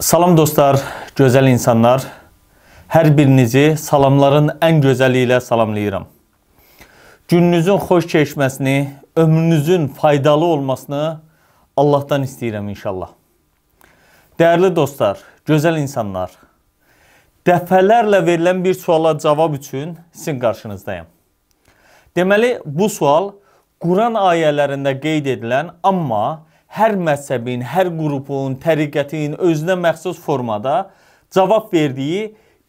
Salam dostlar, gözəl insanlar. Hər birinizi salamların ən gözəli ilə salamlayıram. Gününüzün xoş keçməsini, ömrünüzün faydalı olmasını Allahdan istəyirəm inşallah. Dəyərli dostlar, gözəl insanlar. Dəfələrlə verilən bir suala cavab üçün sizin qarşınızdayam. Deməli, bu sual Quran ayələrində qeyd edilən, amma hər məzhəbin, hər qrupun, təriqətin özünə məxsus formada cavab verdiyi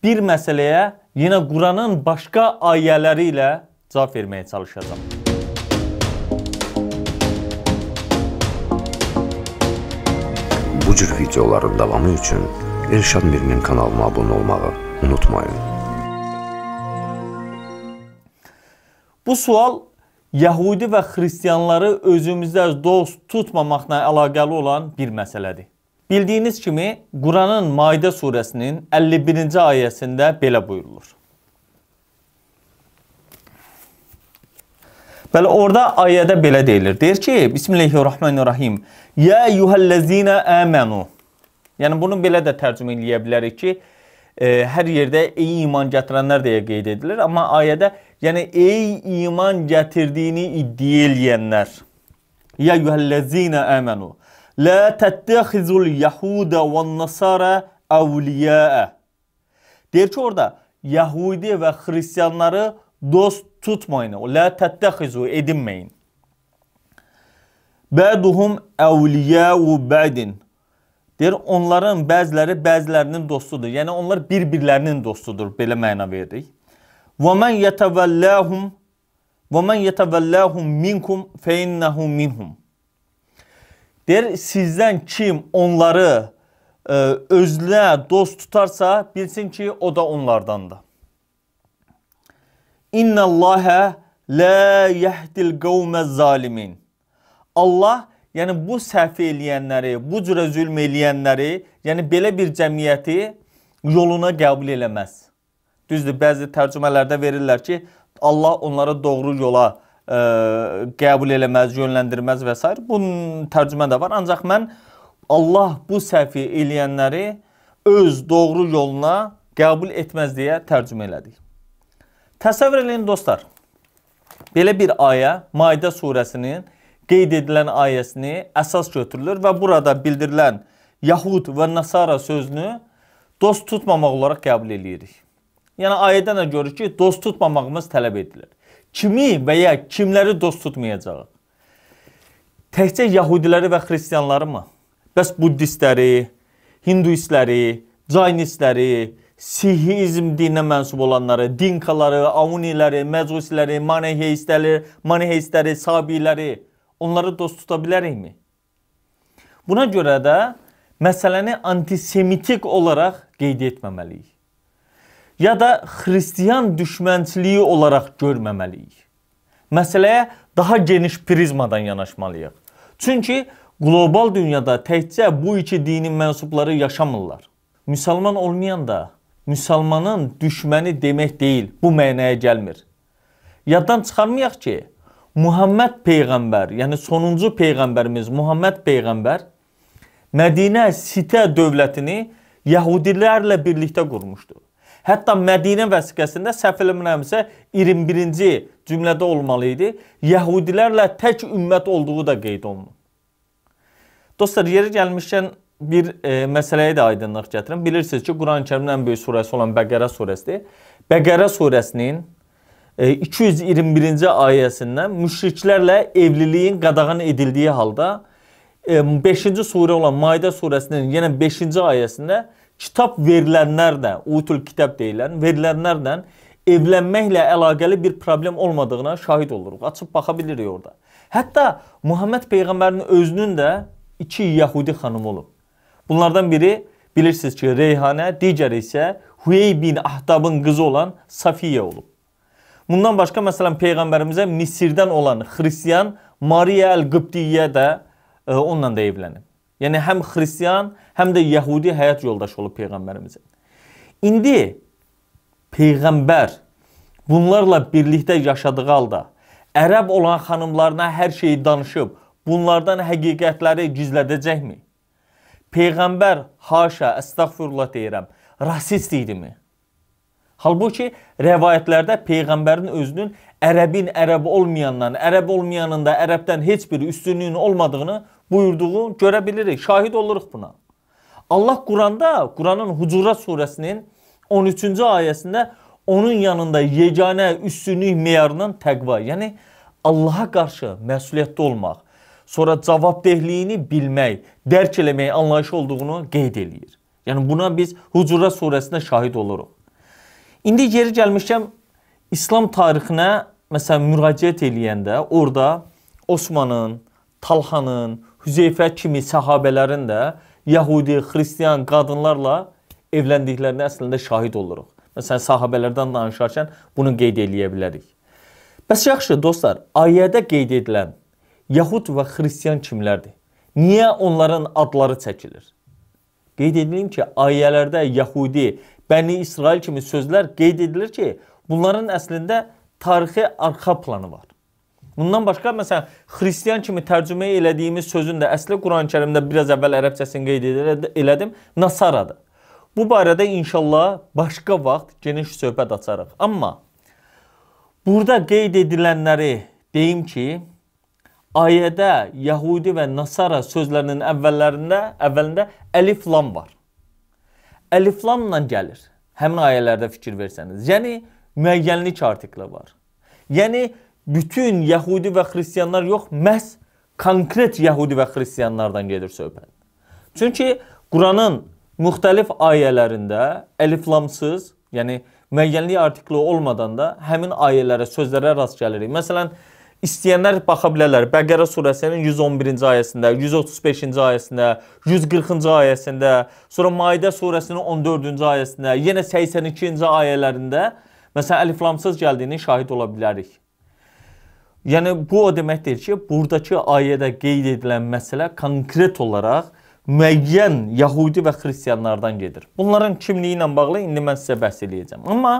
bir məsələyə yenə Quranın başqa ayələri ilə cavab verməyə çalışacağam. Bu cür videoların davamı üçün Elşad Mirinin kanalıma abunə olmağı unutmayın. Bu sual yəhudi və xristianları özümüzdə dost tutmamaqla əlaqəli olan bir məsələdir. Bildiyiniz kimi, Quranın Maidə surəsinin 51-ci ayəsində belə buyurulur. Bəli, orada ayədə belə deyilir. Deyir ki, Bismillahirrahmanirrahim. Yə yuhəllezina əmənu. Yəni, bunu belə də tərcümə eləyə bilərik ki, e, hər yerdə ey iman gətirənlər deyə qeyd edilir. Amma ayədə Yəni ey iman gətirdiyini iddia eləyənlər. Ya yuhallazina amanu la tattakhizul yahuda wan nasara awliya. Deyir ki orada Yahudi və xristianları dost tutmayın. La tattaxizu edinməyin. Bəduhum əvliyəu bədin. Deyir, onların bəziləri bəzilərinin dostudur. Yəni onlar bir-birlərinin dostudur. Belə məna verdik. وَمَنْ يَتَوَلَّاهُمْ وَمَنْ يَتَوَلَّاهُمْ مِنْكُمْ فَاِنَّهُ مِنْهُمْ Deyir, sizdən kim onları ə, e, özünə dost tutarsa, bilsin ki, o da onlardandır. İnna Allaha la yahdil qavmaz zalimin. Allah, yəni bu səhv eləyənləri, bu cürə zülm eləyənləri, yəni belə bir cəmiyyəti yoluna qəbul eləməz. Düzdür, bəzi tərcümələrdə verirlər ki, Allah onlara doğru yola ə, e, qəbul eləməz, yönləndirməz və s. Bunun tərcümə də var. Ancaq mən Allah bu səhvi eləyənləri öz doğru yoluna qəbul etməz deyə tərcümə elədik. Təsəvvür eləyin dostlar. Belə bir ayə Maidə surəsinin qeyd edilən ayəsini əsas götürülür və burada bildirilən Yahud və Nasara sözünü dost tutmamaq olaraq qəbul eləyirik. Yəni ayədən də görürük ki, dost tutmamağımız tələb edilir. Kimi və ya kimləri dost tutmayacağıq? Təkcə yəhudiləri və xristianları mı? Bəs buddistləri, hinduistləri, caynistləri, sihizm dininə mənsub olanları, dinkaları, avuniləri, məcusiləri, maneheistləri, maneheistləri, sabiləri onları dost tuta bilərikmi? Buna görə də məsələni antisemitik olaraq qeyd etməməliyik ya da xristiyan düşmənçiliyi olaraq görməməliyik. Məsələyə daha geniş prizmadan yanaşmalıyıq. Çünki qlobal dünyada təkcə bu iki dinin mənsubları yaşamırlar. Müslüman olmayan da müsəlmanın düşməni demək deyil, bu mənaya gəlmir. Yaddan çıxarmayaq ki, Muhammed peyğəmbər, yəni sonuncu peyğəmbərimiz Muhammed peyğəmbər Mədinə Sitə dövlətini Yahudilərlə birlikdə qurmuşdu. Hətta Mədinə vəsiqəsində səhv eləmirəmsə 21-ci cümlədə olmalı idi. Yəhudilərlə tək ümmət olduğu da qeyd olunur. Dostlar, yeri gəlmişkən bir e, məsələyə də aydınlıq gətirim. Bilirsiniz ki, Quran-Kərimin ən böyük surəsi olan Bəqərə surəsidir. Bəqərə surəsinin e, 221-ci ayəsindən müşriklərlə evliliyin qadağan edildiyi halda 5-ci surə olan Maidə surəsinin yenə 5-ci ayəsində kitab verilənlərlə, utul kitab deyilən, verilənlərlə evlənməklə əlaqəli bir problem olmadığına şahid oluruq. Açıb baxa bilirik orada. Hətta Muhammed peyğəmbərin özünün də iki yəhudi xanımı olub. Bunlardan biri bilirsiniz ki, Reyhanə, digəri isə Huyey bin Ahtabın qızı olan Safiyə olub. Bundan başqa məsələn peyğəmbərimizə Misirdən olan Xristian Maria el-Qibtiyyə də onunla da evlənib. Yəni həm xristian, həm də yəhudi həyat yoldaşı olub peyğəmbərimizin. İndi peyğəmbər bunlarla birlikdə yaşadığı halda ərəb olan xanımlarına hər şeyi danışıb bunlardan həqiqətləri gizlədəcəkmi? Peyğəmbər haşa, əstəğfurullah deyirəm, rasist idimi? Halbuki rəvayətlərdə Peyğəmbərin özünün ərəbin ərəb olmayandan, ərəb olmayanın da ərəbdən heç bir üstünlüyünün olmadığını buyurduğu görə bilirik, şahid oluruq buna. Allah Quranda, Quranın Hucurat surəsinin 13-cü ayəsində onun yanında yeganə üstünlük meyarının təqva, yəni Allaha qarşı məsuliyyətli olmaq, sonra cavabdehliyini bilmək, dərk eləmək anlayışı olduğunu qeyd eləyir. Yəni buna biz Hucurat surəsində şahid oluruq. İndi geri gəlmişəm İslam tarixinə məsələn müraciət eləyəndə orada Osmanın, Talhanın, Hüzeyfə kimi səhabələrin də Yahudi, xristiyan qadınlarla evləndiklərinə əslində şahid oluruq. Məsələn, sahabələrdən danışarkən bunu qeyd eləyə bilərik. Bəs yaxşı dostlar, ayədə qeyd edilən Yahud və xristiyan kimlərdir? Niyə onların adları çəkilir? Qeyd edilin ki, ayələrdə Yahudi Bəni İsrail kimi sözlər qeyd edilir ki, bunların əslində tarixi arxa planı var. Bundan başqa məsələn xristian kimi tərcümə elədiyimiz sözün də əsli Qurani-Kərimdə biraz əvvəl ərəbcəsini qeyd elədim, nasaradır. Bu barədə inşallah başqa vaxt geniş söhbət açarıq. Amma burada qeyd edilənləri deyim ki, ayədə Yahudi və Nasara sözlərinin əvvəllərində, əvvəlində əlif lam var əliflamla gəlir. Həmin ayələrdə fikir versəniz. Yəni müəyyənlik artiklı var. Yəni bütün yəhudi və xristianlar yox, məhz konkret yəhudi və xristianlardan gedir söhbət. Çünki Quranın müxtəlif ayələrində əliflamsız, yəni müəyyənlik artikli olmadan da həmin ayələrə, sözlərə rast gəlirik. Məsələn, İstəyənlər baxa bilərlər. Bəqərə surəsinin 111-ci ayəsində, 135-ci ayəsində, 140-cı ayəsində, sonra Maidə surəsinin 14-cü ayəsində, yenə 82-ci ayələrində məsələn əliflamsız gəldiyini şahid ola bilərik. Yəni bu o demək deyil ki, burdakı ayədə qeyd edilən məsələ konkret olaraq müəyyən yəhudi və xristianlardan gedir. Bunların kimliyi ilə bağlı indi mən sizə bəhs eləyəcəm. Amma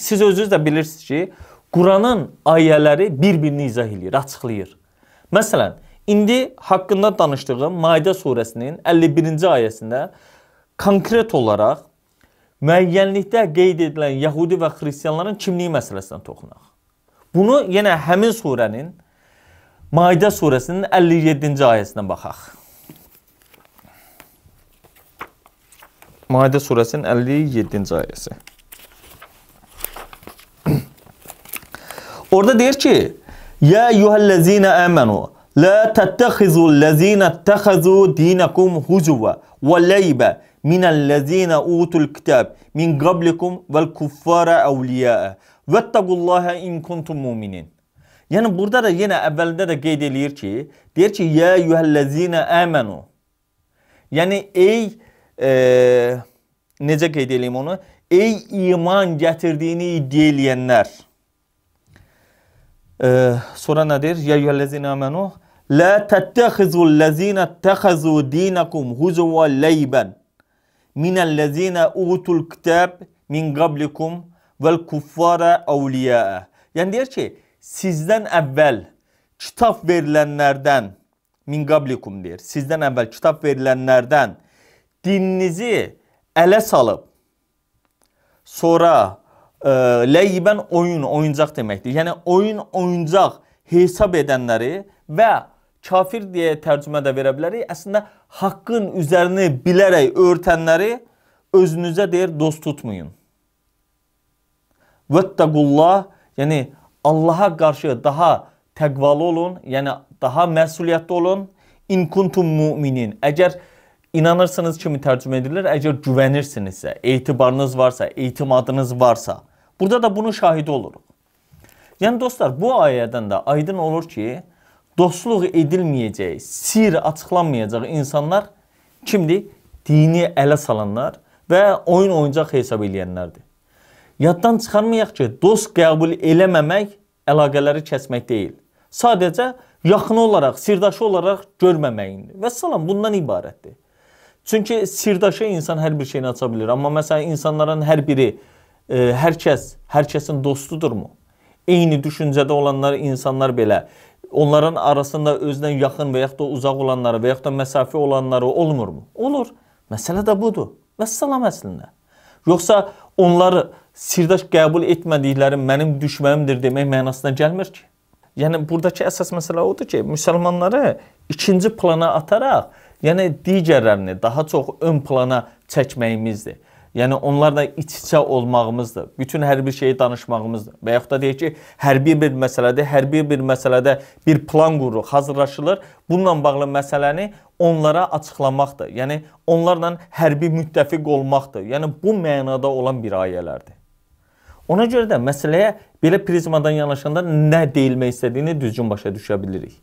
siz özünüz də bilirsiniz ki, Quranın ayələri bir-birini izah eləyir, açıqlayır. Məsələn, indi haqqında danışdığım Maidə surəsinin 51-ci ayəsində konkret olaraq müəyyənlikdə qeyd edilən Yahudi və Xristianların kimliyi məsələsinə toxunaq. Bunu yenə həmin surənin Maidə surəsinin 57-ci ayəsinə baxaq. Maidə surəsinin 57-ci ayəsi. Orada deyir ki, Ya yuhallazina amanu la tattakhizul lazina takhazu dinakum huzuva ve leybe minellezina utul kitab min qablikum vel kuffara awliya vettaqullaha in kuntum mu'minin. Yəni burada da yenə əvvəldə də qeyd eləyir ki, deyir ki, ya yuhallazina amanu. Yəni ey e, necə qeyd eləyim onu? Ey iman gətirdiyini iddia edənlər. Ee, sonra nedir? Ya yühellezine amenu La tettehizul lezine tehezu dinakum huzuva leyben minellezine utul kitab min qablikum vel kuffara avliyaa. Yani deyir ki sizden evvel kitap verilenlerden min qablikum deyir. Sizden evvel kitap verilenlerden dininizi ele salıp sonra Ləyibən oyun, oyuncaq deməkdir. Yəni oyun, oyuncaq hesab edənləri və kafir deyə tərcümə də verə bilərik. Əslində haqqın üzərini bilərək öyrətənləri özünüzə deyir dost tutmayın. Vəttəqullah, yəni Allaha qarşı daha təqvalı olun, yəni daha məsuliyyətli olun. İn kuntum mu'minin. Əgər inanırsınız kimi tərcümə edilir, əgər güvənirsinizsə, etibarınız varsa, etimadınız varsa, Burada da bunun şahidi oluruq. Yəni dostlar, bu ayədən də aydın olur ki, dostluq edilməyəcək, sir açıqlanmayacaq insanlar kimdir? Dini ələ salanlar və oyun oyuncaq hesab edənlərdir. Yaddan çıxarmayaq ki, dost qəbul eləməmək əlaqələri kəsmək deyil. Sadəcə yaxın olaraq, sirdaşı olaraq görməməyindir. Və salam bundan ibarətdir. Çünki sirdaşı insan hər bir şeyini aça bilir, amma məsələn insanların hər biri e, hər kəs hər kəsin dostudurmu? Eyni düşüncədə olanlar insanlar belə onların arasında özünə yaxın və yaxud da uzaq olanları və yaxud da məsafə olanları olmurmu? Olur. Məsələ də budur. Vəssalam əslində. Yoxsa onları sirdaş qəbul etmədikləri mənim düşmənimdir demək mənasına gəlmir ki. Yəni burdakı əsas məsələ odur ki, müsəlmanları ikinci plana ataraq, yəni digərlərini daha çox ön plana çəkməyimizdir. Yəni onlarla iç-içə olmağımızdır. Bütün hər bir şeyi danışmağımızdır. Və yaxud da deyək ki, hərbi bir məsələdə, hərbi bir məsələdə bir plan qururuq, hazırlaşılır. Bununla bağlı məsələni onlara açıqlamaqdır. Yəni onlarla hərbi müttəfiq olmaqdır. Yəni bu mənada olan bir ayələrdir. Ona görə də məsələyə belə prizmadan yanaşanda nə deyilmək istədiyini düzgün başa düşə bilirik.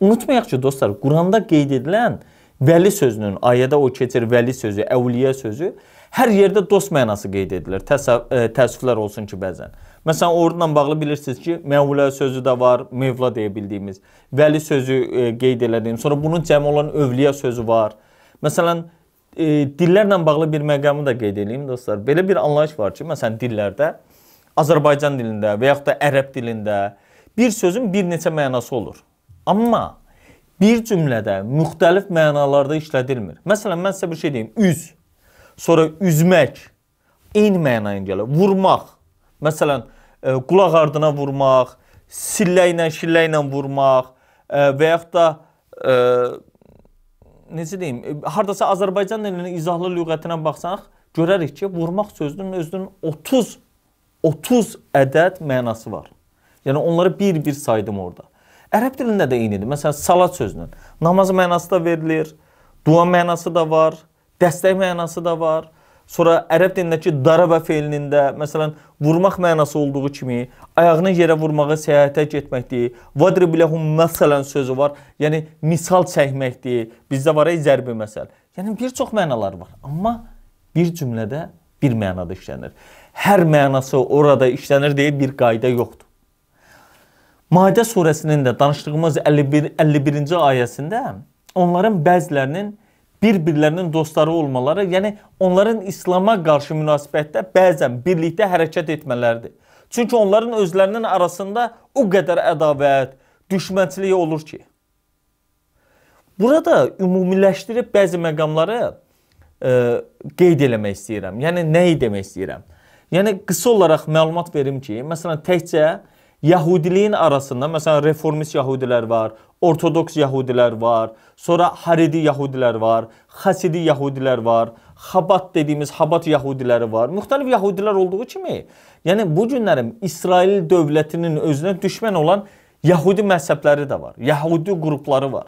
Unutmayaq ki, dostlar, Quranda qeyd edilən vəli sözünün ayədə o keçir vəli sözü, əvliyə sözü Hər yerdə dost mənası qeyd edilir. E, təəssüflər olsun ki, bəzən. Məsələn, ordla bağlı bilirsiniz ki, məvulə sözü də var, mevla deyə bildiyimiz, vəli sözü e, qeyd elədiyim, sonra bunun cəmi olan övliya sözü var. Məsələn, e, dillərlə bağlı bir məqamı da qeyd eləyim dostlar. Belə bir anlayış var ki, məsələn, dillərdə Azərbaycan dilində və yaxud da ərəb dilində bir sözün bir neçə mənası olur. Amma bir cümlədə müxtəlif mənalarda işlədilmir. Məsələn, mən sizə bir şey deyim, üz Sonra üzmək eyni mənaya gəlir. Vurmaq. Məsələn, ə, e, qulaq ardına vurmaq, sillə ilə, şillə ilə vurmaq ə, e, və yaxud da ə, e, necə deyim, hardasa Azərbaycan dilinin izahlı lüğətinə baxsaq, görərik ki, vurmaq sözünün özünün 30 30 ədəd mənası var. Yəni onları bir-bir saydım orada. Ərəb dilində də eynidir. Məsələn, salat sözünün namaz mənası da verilir, dua mənası da var dəstək mənası da var. Sonra ərəb dilindəki daraba feilində, məsələn, vurmaq mənası olduğu kimi, ayağını yerə vurmağı səyahətə getməkdir. Vadrib lahum məsələn sözü var. Yəni misal çəkməkdir. Bizdə var ey zərbi məsəl. Yəni bir çox mənalar var, amma bir cümlədə bir mənada işlənir. Hər mənası orada işlənir deyə bir qayda yoxdur. Maide surəsinin də danışdığımız 51-ci ayəsində onların bəzilərinin bir-birlərinin dostları olmaları, yəni onların İslam'a qarşı münasibətdə bəzən birlikdə hərəkət etmələridir. Çünki onların özlərinin arasında o qədər ədavət, düşmənçilik olur ki. Burada ümumiləşdirib bəzi məqamları ə, e, qeyd eləmək istəyirəm. Yəni nəyi demək istəyirəm? Yəni qısa olaraq məlumat verim ki, məsələn təkcə Yahudiliyin arasında məsələn reformist Yahudilər var, ortodoks Yahudilər var, sonra Haredi Yahudilər var, Xasidi Yahudilər var, Xabat dediyimiz Xabat Yahudiləri var. Müxtəlif Yahudilər olduğu kimi, yəni bu günlərim İsrail dövlətinin özünə düşmən olan Yahudi məzhəbləri də var, Yahudi qrupları var.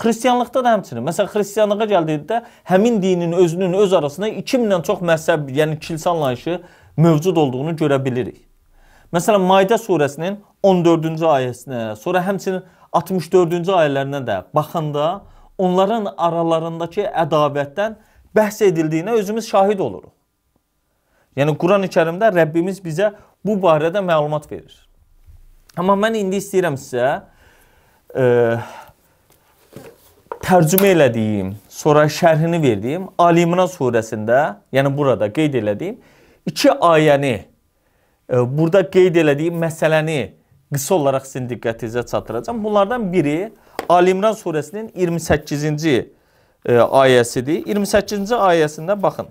Xristianlıqda da həmçinin. Məsələn, xristianlığa gəldikdə həmin dinin özünün öz arasında 2000-dən çox məzhəb, yəni kilsə anlayışı mövcud olduğunu görə bilirik. Məsələn, Maidə surəsinin 14-cü ayəsinə, sonra həmçinin 64-cü ayələrinə də baxanda onların aralarındakı ədavətdən bəhs edildiyinə özümüz şahid oluruq. Yəni Qurani-Kərimdə Rəbbimiz bizə bu barədə məlumat verir. Amma mən indi istəyirəm sizə e, tərcümə elədiyim, sonra şərhini verdiyim Ali İmran surəsində, yəni burada qeyd elədiyim iki ayəni burada qeyd elədiyim məsələni qısa olaraq sizin diqqətinizə çatdıracam. Bunlardan biri Alimran surəsinin 28-ci e, ayəsidir. 28-ci ayəsində baxın.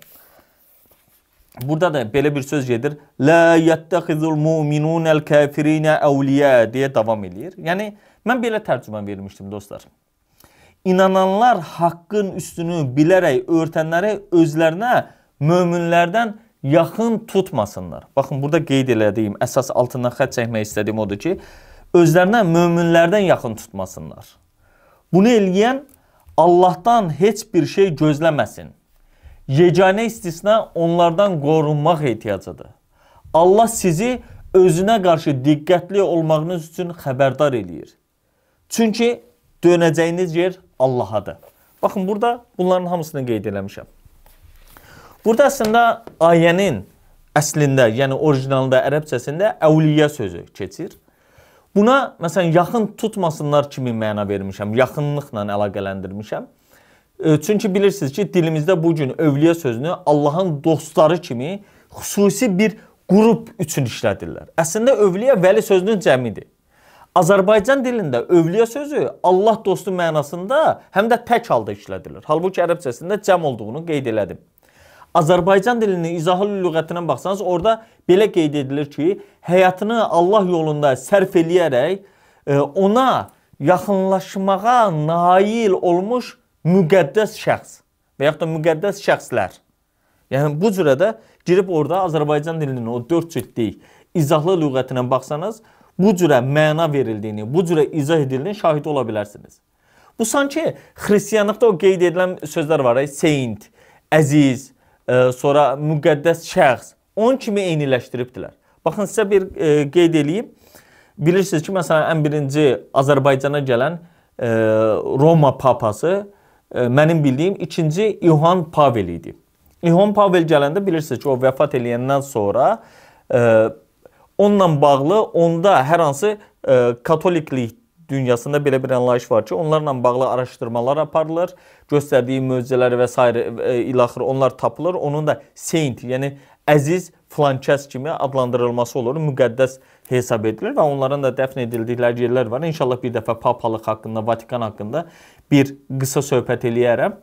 Burada da belə bir söz gedir. La yattakhizul mu'minunal kafirina awliya deyə davam eləyir. Yəni mən belə tərcümə vermişdim dostlar. İnananlar haqqın üstünü bilərək örtənləri özlərinə möminlərdən yaxın tutmasınlar. Baxın, burada qeyd elədiyim, əsas altından xət çəkmək istədiyim odur ki, özlərinə möminlərdən yaxın tutmasınlar. Bunu eləyən Allahdan heç bir şey gözləməsin. Yeganə istisna onlardan qorunmaq ehtiyacıdır. Allah sizi özünə qarşı diqqətli olmağınız üçün xəbərdar eləyir. Çünki dönəcəyiniz yer Allahadır. Baxın, burada bunların hamısını qeyd eləmişəm. Burada əslində ayənin əslində, yəni orijinalında ərəbcəsində əvliya sözü keçir. Buna məsələn yaxın tutmasınlar kimi məna vermişəm, yaxınlıqla əlaqələndirmişəm. Çünki bilirsiniz ki, dilimizdə bu gün övliya sözünü Allahın dostları kimi xüsusi bir qrup üçün işlədirlər. Əslində övliya vəli sözünün cəmidir. Azərbaycan dilində övliya sözü Allah dostu mənasında həm də tək halda işlədilir. Halbuki ərəbcəsində cəm olduğunu qeyd elədim. Azərbaycan dilinin izahı lüğətinə baxsanız, orada belə qeyd edilir ki, həyatını Allah yolunda sərf eləyərək e, ona yaxınlaşmağa nail olmuş müqəddəs şəxs və yaxud da müqəddəs şəxslər. Yəni bu cürə də girib orada Azərbaycan dilinin o 4 ciltlik izahlı lüğətinə baxsanız, bu cürə məna verildiyini, bu cürə izah edildiyini şahid ola bilərsiniz. Bu sanki xristianlıqda o qeyd edilən sözlər var, saint, əziz, e, sonra müqəddəs şəxs, onun kimi eyniləşdiribdilər. Baxın, sizə bir e, qeyd eləyim. Bilirsiniz ki, məsələn, ən birinci Azərbaycana gələn e, Roma papası e, mənim bildiyim ikinci İohan Pavel idi. İohan Pavel gələndə bilirsiniz ki, o vəfat eləyəndən sonra e, onunla bağlı onda hər hansı e, katoliklik dünyasında belə bir anlayış var ki, onlarla bağlı araşdırmalar aparılır, göstərdiyi möcüzələr və s. E, ilaxır onlar tapılır. Onun da saint, yəni əziz flankəs kimi adlandırılması olur, müqəddəs hesab edilir və onların da dəfn edildikləri yerlər var. İnşallah bir dəfə papalıq haqqında, Vatikan haqqında bir qısa söhbət eləyərəm.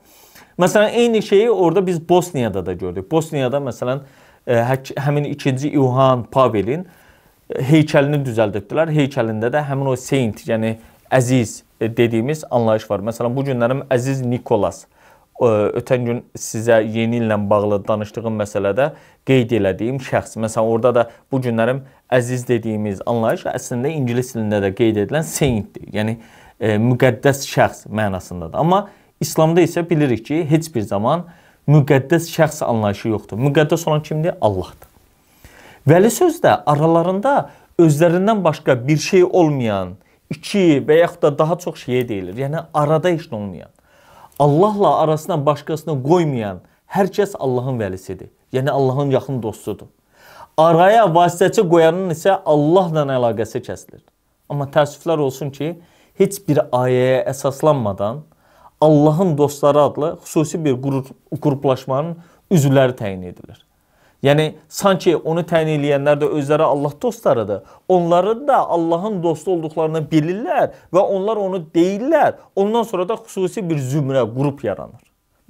Məsələn, eyni şeyi orada biz Bosniyada da gördük. Bosniyada məsələn e, həmin 2-ci İohan Pavelin heykəlini düzəldibdilər. Heykəlində də həmin o saint, yəni əziz e, dediyimiz anlayış var. Məsələn, bu günlərim əziz Nikolas e, ötən gün sizə yeni illə bağlı danışdığım məsələdə qeyd elədiyim şəxs. Məsələn, orada da bu günlərim əziz dediyimiz anlayış əslində ingilis dilində də qeyd edilən saintdir. Yəni e, müqəddəs şəxs mənasındadır. Amma İslamda isə bilirik ki, heç bir zaman müqəddəs şəxs anlayışı yoxdur. Müqəddəs olan kimdir? Allahdır. Vəli söz də aralarında özlərindən başqa bir şey olmayan, iki və yaxud da daha çox şeyə deyilir. Yəni arada heç nə olmayan. Allahla arasına başqasını qoymayan hər kəs Allahın vəlisidir. Yəni Allahın yaxın dostudur. Araya vasitəçi qoyanın isə Allahla əlaqəsi kəsilir. Amma təəssüflər olsun ki, heç bir ayəyə əsaslanmadan Allahın dostları adlı xüsusi bir qrup, qruplaşmanın üzvləri təyin edilir. Yəni sanki onu təyin eləyənlər də özləri Allah dostlarıdır. Onların da Allahın dostu olduqlarını bilirlər və onlar onu deyirlər. Ondan sonra da xüsusi bir zümrə, qrup yaranır.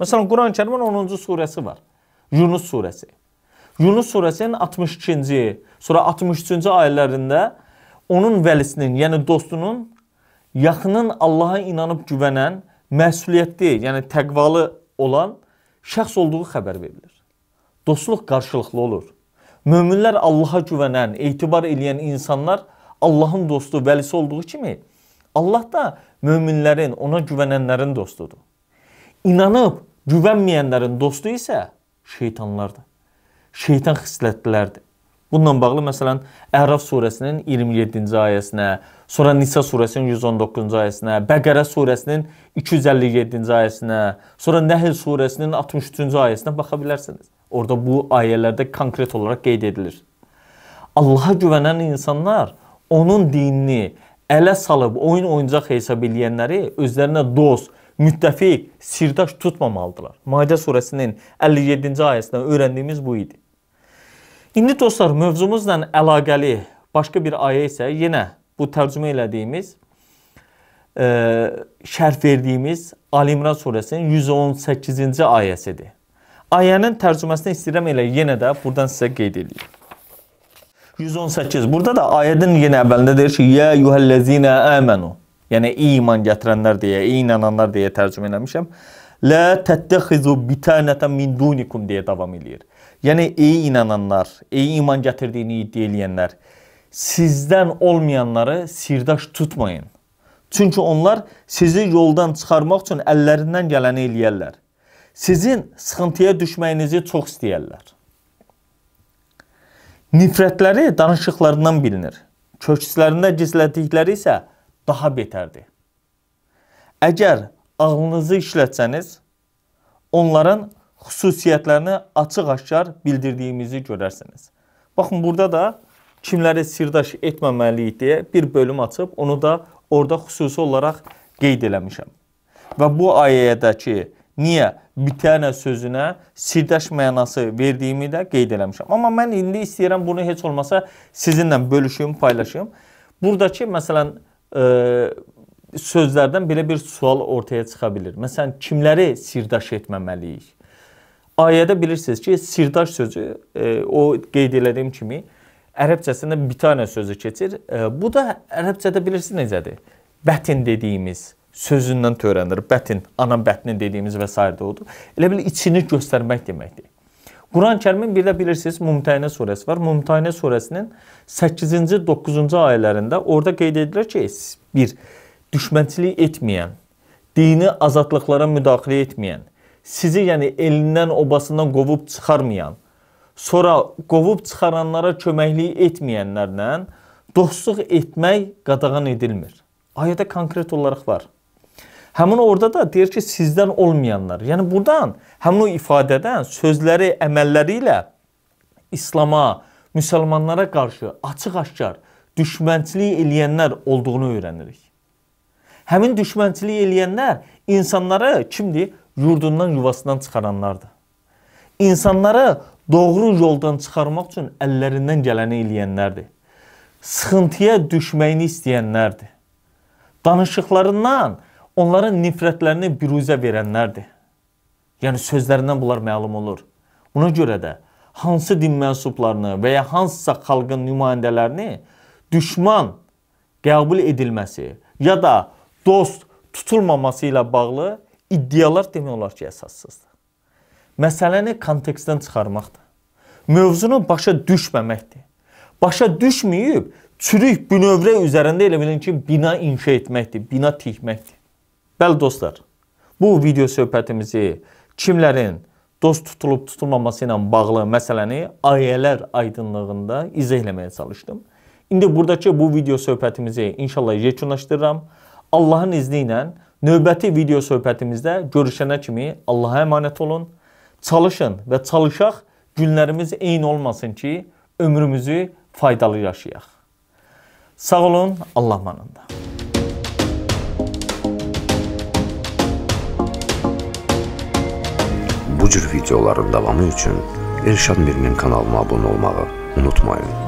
Məsələn, Quran-Kərimin 10-cu surəsi var. Yunus surəsi. Yunus surəsinin 62-ci, sonra 63-cü ayələrində onun vəlisinin, yəni dostunun yaxının Allaha inanıb güvənən, məsuliyyətli, yəni təqvalı olan şəxs olduğu xəbər verilir dostluq qarşılıqlı olur. Möminlər Allaha güvənən, etibar eləyən insanlar Allahın dostu, vəlisi olduğu kimi Allah da möminlərin, ona güvənənlərin dostudur. İnanıb güvənməyənlərin dostu isə şeytanlardır. Şeytan xislətlilərdir. Bununla bağlı məsələn Əraf surəsinin 27-ci ayəsinə, sonra Nisa surəsinin 119-cu ayəsinə, Bəqərə surəsinin 257-ci ayəsinə, sonra Nəhl surəsinin 63-cü ayəsinə baxa bilərsiniz. Orada bu ayələrdə konkret olaraq qeyd edilir. Allaha güvənən insanlar onun dinini ələ salıb oyun oyuncaq hesab edənləri özlərinə dost, müttəfiq, sirdaş tutmamalıdırlar. Maidə surəsinin 57-ci ayəsindən öyrəndiyimiz bu idi. İndi dostlar mövzumuzla əlaqəli başqa bir ayə isə yenə bu tərcümə elədiyimiz ə, şərh verdiyimiz Ali İmran surəsinin 118-ci ayəsidir. Ayənin tərcüməsini istəyirəm elə yenə də burdan sizə qeyd edeyim. 118. Burada da ayədən yenə əvvəlində deyir ki, "Yə yuhellezina amanu." Yəni iman gətirənlər deyə, inananlar deyə tərcümə eləmişəm. "La tattaxizu bitanatan min dunikum" deyə davam eləyir. Yəni ey inananlar, ey iman gətirdiyini iddia edənlər, sizdən olmayanları sirdaş tutmayın. Çünki onlar sizi yoldan çıxarmaq üçün əllərindən gələni eləyərlər sizin sıxıntıya düşməyinizi çox istəyərlər. Nifrətləri danışıqlarından bilinir. Kökslərində gizlətdikləri isə daha betərdir. Əgər ağlınızı işlətsəniz, onların xüsusiyyətlərini açıq-aşkar bildirdiyimizi görərsiniz. Baxın, burada da kimləri sirdaş etməməliyik deyə bir bölüm açıb, onu da orada xüsusi olaraq qeyd eləmişəm. Və bu ayədəki Niyə? Bitənə sözünə sirdaş mənası verdiyimi də qeyd eləmişəm. Amma mən indi istəyirəm bunu heç olmasa sizinlə bölüşüm, paylaşım. Buradakı məsələn ə, e, sözlərdən belə bir sual ortaya çıxa bilər. Məsələn, kimləri sirdaş etməməliyik? Ayədə bilirsiniz ki, sirdaş sözü ə, e, o qeyd elədiyim kimi ərəbcəsində bitənə sözü keçir. Ə, e, bu da ərəbcədə bilirsiniz necədir? Bətin dediyimiz sözündən törənir. Bətin, ana bətni dediyimiz və s. də odur. Elə bil içini göstərmək deməkdir. Quran-Kərimin bir də bilirsiniz Mümtəhinə surəsi var. Mümtəhinə surəsinin 8-ci, 9-cu ayələrində orada qeyd edilir ki, bir düşmənçilik etməyən, dini azadlıqlara müdaxilə etməyən, sizi yəni elindən, obasından qovub çıxarmayan, sonra qovub çıxaranlara köməklik etməyənlərlə dostluq etmək qadağan edilmir. Ayədə konkret olaraq var. Həmin orada da deyir ki, sizdən olmayanlar. Yəni burdan həmin o ifadədən sözləri, əməlləri ilə İslam'a, müsəlmanlara qarşı açıq-aşkar düşmənçilik eləyənlər olduğunu öyrənirik. Həmin düşmənçilik eləyənlər insanları kimdir? Yurdundan, yuvasından çıxaranlardır. İnsanları doğru yoldan çıxarmaq üçün əllərindən gələni eləyənlərdir. Sıxıntıya düşməyini istəyənlərdir. Danışıqlarından onların nifrətlərini biruzə verənlərdir. Yəni sözlərindən bunlar məlum olur. Buna görə də hansı din mənsublarını və ya hansısa xalqın nümayəndələrini düşman qəbul edilməsi ya da dost tutulmaması ilə bağlı iddialar demək olar ki, əsassızdır. Məsələni kontekstdən çıxarmaqdır. Mövzunu başa düşməməkdir. Başa düşməyib çürük bünövrə üzərində elə bilin ki, bina inşa etməkdir, bina tikməkdir. Bəli dostlar, bu video söhbətimizi kimlərin dost tutulub tutulmaması ilə bağlı məsələni ayələr aydınlığında izah eləməyə çalışdım. İndi buradakı bu video söhbətimizi inşallah yekunlaşdırıram. Allahın izni ilə növbəti video söhbətimizdə görüşənə kimi Allaha əmanət olun. Çalışın və çalışaq günlərimiz eyni olmasın ki, ömrümüzü faydalı yaşayaq. Sağ olun, Allah manında. Bu cür videoların davamı üçün Elşad Mirinin kanalıma abunə olmağı unutmayın.